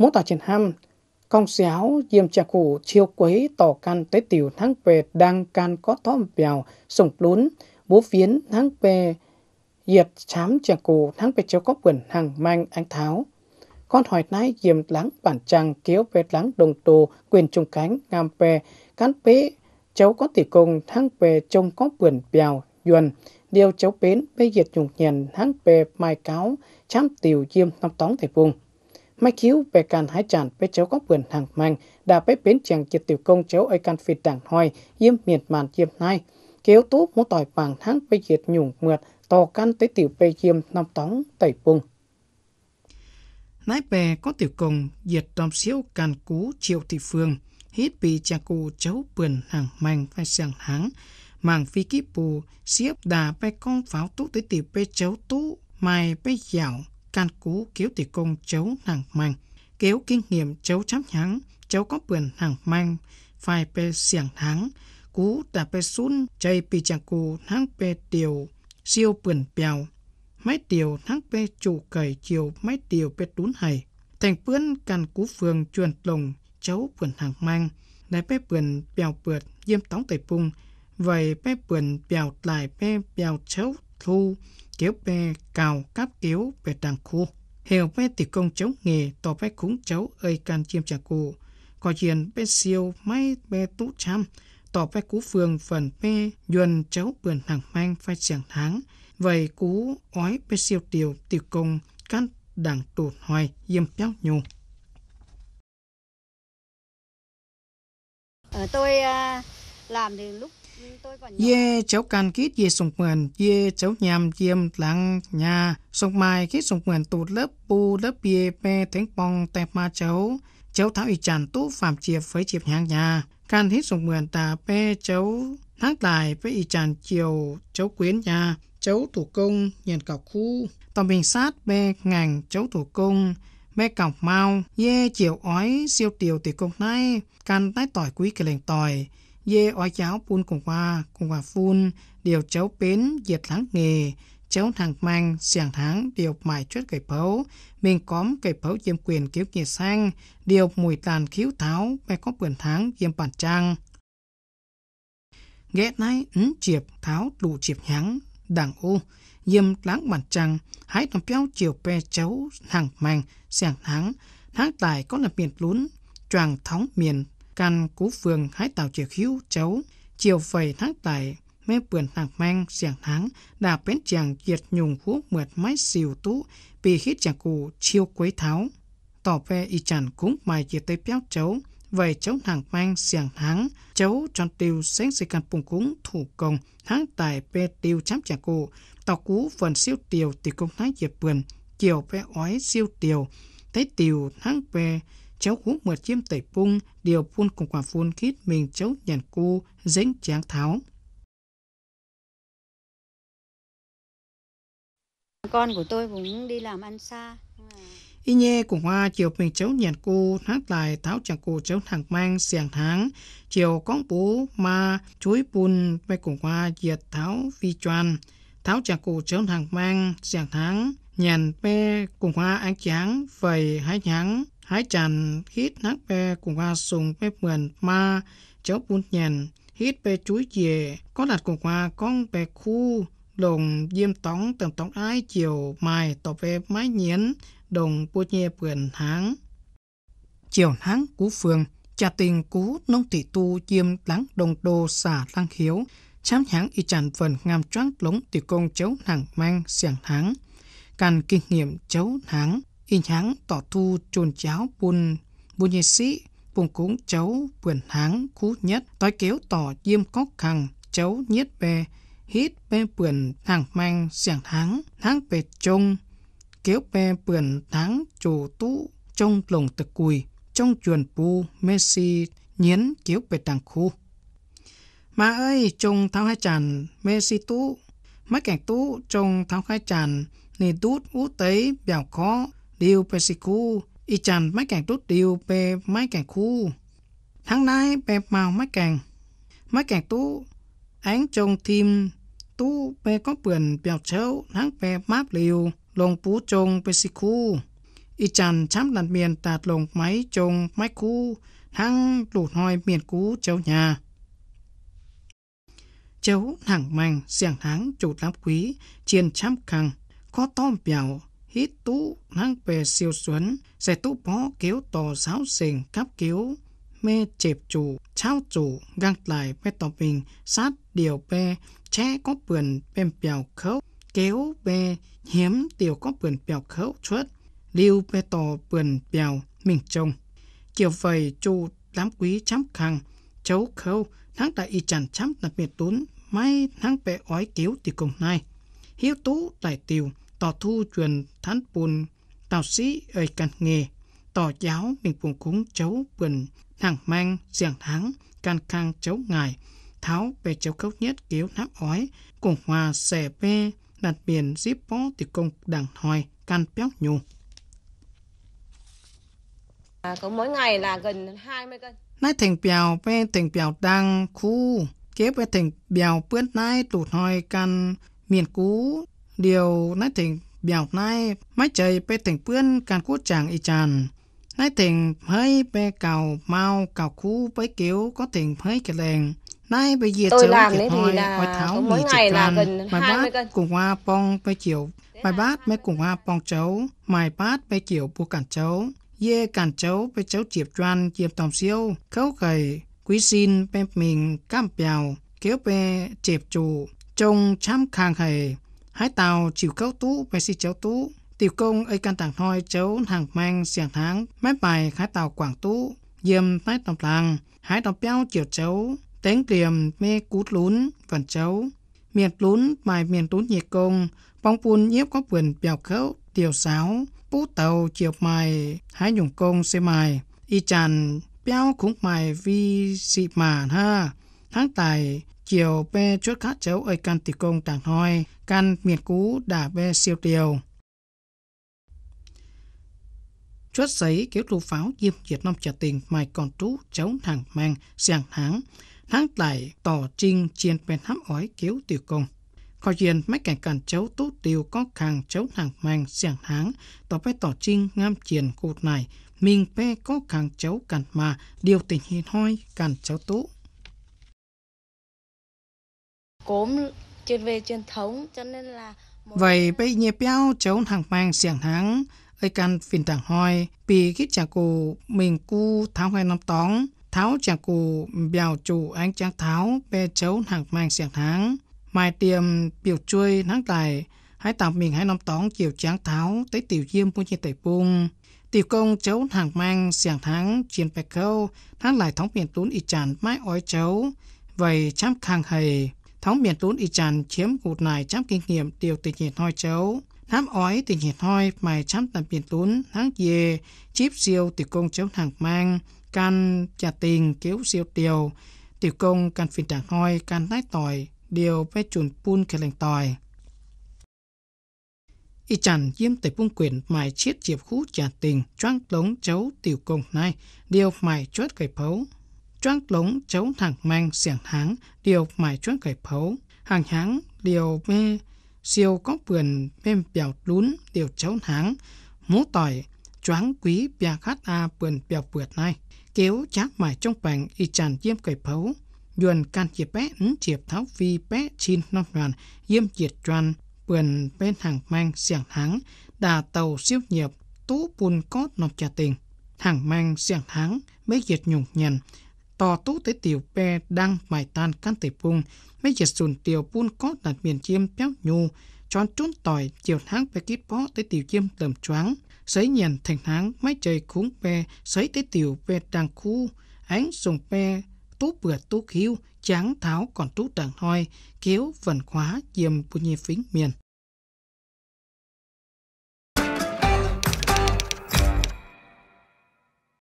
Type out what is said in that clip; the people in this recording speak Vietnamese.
muốn tỏ triển ham công xéo, diêm trà cụ chiêu quấy tỏ can tới tiểu thắng về đang can có thóm bèo sủng lún bố phiến thắng về diệt chám trà cụ thắng về chiếu có quyền hàng mang anh tháo con hỏi nái diêm lắng bản chàng kéo về lắng đồng tù quyền trung cánh ngam về cán bế cháu có tỷ công thắng về trông có quyền bèo duần điều cháu bến bây diệt nhục nhằn thắng về mai cáo chám tiểu diêm năm tóng thể vùng mai cứu về càn hái tràn với cháu góc vườn hàng mang đã bé bến chàng chiếc tiểu công cháu ấy can phi đảng hoài diêm miệt màn diêm nai kéo tú muốn tỏi bằng tháng bê diệt nhủng mượt tò can tới tiểu bê diêm năm tóng tẩy bùng nái bè có tiểu công diệt đom siêu càn cú triệu thị phương hít bị chàng cụ cháu vườn hàng mang vai sàng háng màng phi kíp bù xiếp đà bê con pháo tú tới tiểu bê cháu tú mai bê dạo can cú kiếu tỷ công chấu nàng mang kéo kinh nghiệm chấu chám nhắng chấu có bườn nàng mang phai pe xiềng thắng cú đã pe sun chay pi chàng cú thắng pe điều siêu bườn bèo máy điều thắng pe chủ cầy chiều máy điều pe tún hầy thành bướn can cú phường truyền lồng chấu bườn hàng mang đại pe bườn bèo bượt diêm tóng tẩy pung vậy pe bườn bèo lại pe bèo chấu thu kiểu bè cào cáp kiểu bè tràng khu hiểu bè tỷ công chống nghề tỏ bè cúng cháu ơi can chiêm trà cụ có chuyện bè siêu máy bè tú trăm tỏ bè cú phường phần bè nhuần cháu bườn hàng mang phai chẳng tháng vậy cú ói bè siêu tiểu tỷ công căn đảng tụ hoài diêm béo nhung ờ, tôi à, làm thì lúc ye cháu can kít ye sùng mượn ye cháu nhằm diêm lăng nhà sùng mai kít sùng mượn tụt lớp bu lớp ye pe thánh bong tẹp ma cháu cháu tháo y chản tú phạm chiệp với chiệp nhang nhà can hít sùng mượn tà pe cháu thác tài với y chản chiều cháu quyến nhà cháu thủ công nhận cọc khu tòa bình sát bê ngành cháu thủ công bê cọc mau ye chiều ói siêu tiểu tỷ công nay can tái tỏi quý kỳ lệnh tỏi ye oai cháo pun cùng hoa cùng hoa phun điều cháu bến diệt lắng nghề cháu thằng mang xiang tháng điều mài chuất cây phấu mình cóm cây phấu chiêm quyền kiếu kỳ sang điều mùi tàn khiếu tháo mày có bườn tháng chiêm bản trang ghé nay ứng chiệp tháo đủ chiệp nhắng đảng ô diêm láng bản trang hãy tầm béo chiều pe cháu hàng mang xiang tháng tháng tài có là miền lún choàng thóng miền căn cú vườn hái tàu chiều hữu cháu chiều phẩy tháng tài mê bườn thẳng mang xiềng tháng đà bến chàng diệt nhùng hú mượt mái xìu tú bị hít chàng cụ chiêu quấy tháo tỏ về y chản cúng mài chia tây béo cháu vậy cháu thẳng mang xiềng tháng cháu tròn tiêu sánh xây căn bùng cúng thủ công tháng tài bê tiêu chám chàng cụ tàu cú phần siêu tiêu thì công thái diệp bườn chiều bé ói siêu tiêu thấy tiêu tháng bê cháu cú mượt chiêm tẩy phun điều phun cùng quả phun khít mình cháu nhàn cu, dính tráng tháo. Con của tôi cũng đi làm ăn xa. Y nhê của hoa chiều mình cháu nhàn cu hát lại tháo chàng cụ cháu thằng mang xiềng tháng chiều con bố ma chuối bùn với cùng hoa diệt tháo vi choan tháo chàng cụ cháu thằng mang xiềng tháng nhàn pe cùng hoa ánh tráng vầy hai trắng hái chàn hít nát bè cùng hoa sùng bè mườn ma cháu bún nhèn hít bè chuối dề có đặt cùng hoa con bè khu đồng diêm tóng tầm tóng ái chiều mài tỏ về mái nhiến đồng bùa nhẹ bườn háng chiều háng cú phường trà tình cú nông thị tu diêm lắng đồng đô xả lăng hiếu chám hãng y chản phần ngam choáng lống tỷ công cháu nàng mang xiang háng càn kinh nghiệm cháu háng hình háng tỏ thu trồn cháo buôn buôn nhị sĩ buôn cúng cháu quyền háng cú nhất tối kéo tỏ diêm cóc khằng cháu nhiết về hít bê bườn hàng mang xiang háng háng về trông kéo bê bườn tháng chủ tú trong lồng tực cùi trong chuồn pu messi nhiến kéo về đằng khu mà ơi trông tháo hai chàn messi tú mấy cảnh tú trông tháo hai chàn nì tút út tấy bèo khó điều bê xì khu, y chàn mái càng tốt điều bê mái càng khu. Tháng nay bê màu mái càng, mái càng tú, án trông thêm tú bê có bườn bèo chéo tháng bê máp liều, lồng pú trông bê xì khu, Y chàn chám đàn miền tạt lồng máy trông mái khu, tháng lụt hoi miền cú chéo nhà cháu hàng manh xiang háng chủ đám quý chiên chăm khăng có tom bèo hí tú mang về siêu xuân sẽ tú bó kéo tò sáu sình cáp kéo mê chẹp chủ trao chủ găng lại bê tò bình sát điều bê che có bườn bèm bèo khấu kéo bê hiếm tiểu có bườn bèo khấu chuất lưu bê tò bườn bèo mình trồng kiểu vầy chủ đám quý chấm khăng cháu khâu nắng đại y chẳng chấm đặc biệt tốn may nắng bè ói kéo thì cùng nay hiếu tú đại tiêu tỏ thu truyền thán bùn tàu sĩ ơi căn nghề tỏ giáo mình buồn cúng cháu bần hàng mang giảng tháng can khang cháu ngài tháo về cháu khóc nhất kiếu nắp ói cùng hòa xẻ bê đặt biển zip bó thì công đảng hoài can béo nhù À, có mỗi ngày là gần 20 cân. Nãy thành bèo bê thành bèo đang khu, kế về thành bèo bướt nãy tụt hoi căn miền cũ điều nái tình biểu nái máy chơi bê tỉnh bươn càn cốt chàng y nái tình hơi bê cào mau cào cú bấy kiểu có tình hơi kẹt lèng nay bây giờ tôi làm đấy thì là mỗi ngày là gần hai mươi cân cùng hoa pong bài bát mấy cùng hoa pong chấu mài bát bây chiều bu cản chấu dê cản chấu bây chấu chiệp choan chiệp tòng siêu khấu gầy quý xin bên mình cam bèo kéo bê chiệp trụ trông chăm khang hề hai tàu chiều cáo tú về si cháu tú tiểu công ấy can tàng thoi cháu hàng mang xiang tháng máy bài hai tàu quảng tú diêm tái tòng làng hai tàu béo chiều cháu tén tiềm mê cút lún vần cháu miệt lún bài miền lún nhiệt công bóng pun nhiếp có quyền bèo khấu tiểu sáo bú tàu chiều mài hai nhung công xe mài y chàn béo khủng mài vi xị mà ha tháng tài chiều bê chốt khát cháu ở căn tỷ công tàng hoi, căn miền cú đã bê siêu tiêu. Chốt giấy kéo trụ pháo diêm Việt Nam trả tiền mài còn trú cháu hàng mang sang tháng, tháng lại tỏ trinh chiên bên hám ói kiểu tiểu công. khỏi diện mấy cảnh cản cháu tú tiêu có khàng cháu hàng mang sang tháng, tỏ bê tỏ trinh ngam chiền cụt này, mình bê có khàng cháu cản mà điều tình hiện hoi cản cháu tú cốm chuyên về truyền thống cho nên là vậy bây nhẹ béo chống hàng mang xiềng háng ấy căn phiền tảng hoi vì khi chàng cụ mình cu tháo hai năm tóng tháo chàng cụ bèo chủ anh chàng tháo bè chấu hàng mang xiềng háng mai tiêm biểu chui nắng tài hãy tạm mình hai năm tóng chiều chàng tháo tới tiểu diêm buôn trên tẩy bung tiểu công chấu hàng mang xiềng háng chiến bạch câu thác lại thống miền tún y chản mãi ói chấu vậy chăm khang hầy thống biển tún y chan chiếm gụt này chăm kinh nghiệm điều tình nhiệt hoi chấu nám ói tình nhiệt hoi mày chăm tầm biển tún tháng dê chip siêu tiểu công chấu hàng mang can trà tình kéo siêu tiểu tiểu công can phiền đảng hoi can nái tỏi điều bé chuồn pun kề lành tỏi y chẳng chiếm tẩy bung quyền mài chiết diệp khú trà tình choang lống chấu tiểu công này điều mài chốt cây phấu choang lũng cháu thẳng mang xiển háng điều mài choang cải phấu hàng háng điều mê siêu có vườn bên bèo lún điều cháu háng mố tỏi choáng quý bia khát a vườn bèo vượt này kéo chác mài trong bành y tràn diêm cải phấu yuan can chiệp bé ứng chiệp tháo vi bé chín non đoàn diêm diệt choan vườn bên hàng mang xiển háng đà tàu siêu nhiệp tú bùn cốt nọc trà tình hàng mang xiển háng mấy diệt nhùng nhằn ต่อตู้เตติวเปดังหมายตานกันเตปุงไม่เหยียดสุนเตียวปุ้นก็ดัดเมียนเจียมเปี้ยวยูจอนจุ้นต่อยเจียวทางไปกิดเพาะเตติวเจียมเติมจวงสายเนียน thành tháng mấy trời khúng pe sấy tế tiểu pe đàng khu ánh dùng pe tú bừa tú khiu tráng tháo còn tú đàng hoi kéo vần khóa diêm bù nhi phính miền